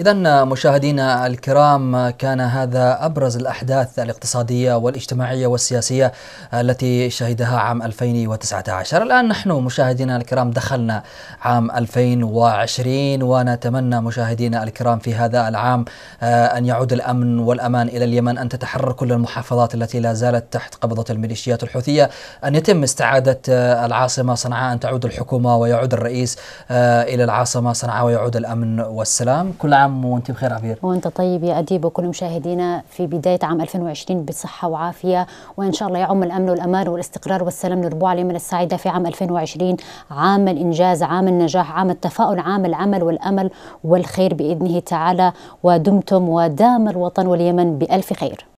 إذا مشاهدينا الكرام كان هذا أبرز الأحداث الاقتصادية والاجتماعية والسياسية التي شهدها عام 2019 الآن نحن مشاهدينا الكرام دخلنا عام 2020 ونتمنى مشاهدينا الكرام في هذا العام آه، أن يعود الأمن والأمان إلى اليمن أن تتحرر كل المحافظات التي لا زالت تحت قبضة الميليشيات الحوثية أن يتم استعادة آه، العاصمة صنعاء أن تعود الحكومة ويعود الرئيس آه، إلى العاصمة صنعاء ويعود الأمن والسلام كل عام عام وانت بخير عبير وانت طيب يا اديب وكل مشاهدينا في بدايه عام 2020 بصحه وعافيه وان شاء الله يعم الامن والامان والاستقرار والسلام لربوع اليمن السعيده في عام 2020 عام الانجاز عام النجاح عام التفاؤل عام العمل والامل والخير باذنه تعالى ودمتم ودام الوطن واليمن بالف خير